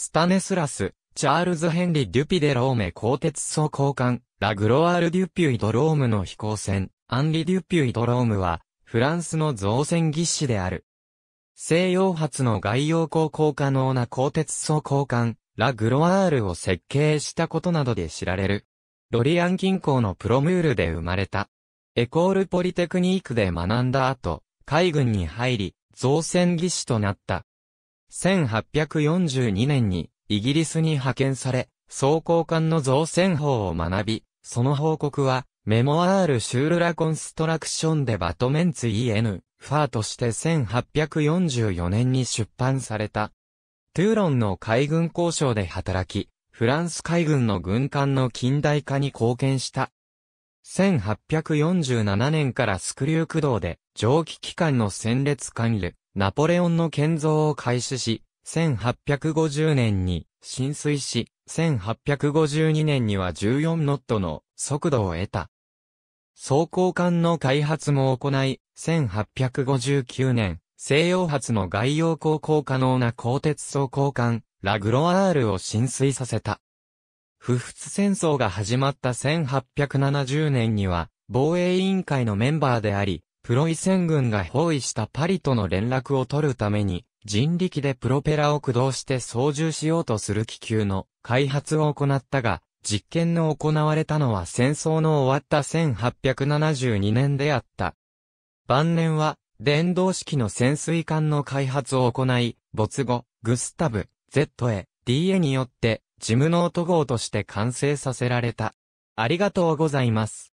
スタネスラス、チャールズ・ヘンリ・デュピデ・ローメ鋼鉄装甲艦、ラグロワール・デュピュイ・ド・ロームの飛行船、アンリ・デュピュイ・ド・ロームは、フランスの造船技師である。西洋発の外洋航行可能な鋼鉄装甲艦、ラグロワールを設計したことなどで知られる。ロリアン近郊のプロムールで生まれた。エコールポリテクニークで学んだ後、海軍に入り、造船技師となった。1842年にイギリスに派遣され、装甲艦の造船法を学び、その報告は、メモアール・シュール・ラ・コンストラクション・でバトメンツ・ E.N. ファーとして1844年に出版された。トゥーロンの海軍交渉で働き、フランス海軍の軍艦の近代化に貢献した。1847年からスクリュー駆動で蒸気機関の戦列艦ル、ナポレオンの建造を開始し、1850年に浸水し、1852年には14ノットの速度を得た。装甲艦の開発も行い、1859年、西洋発の外洋航行可能な鋼鉄装甲艦、ラグロアールを浸水させた。不仏戦争が始まった1870年には、防衛委員会のメンバーであり、プロイセン軍が包囲したパリとの連絡を取るために、人力でプロペラを駆動して操縦しようとする気球の開発を行ったが、実験の行われたのは戦争の終わった1872年であった。晩年は、電動式の潜水艦の開発を行い、没後、グスタブ、Z へ、DA によって、ジムノート号として完成させられた。ありがとうございます。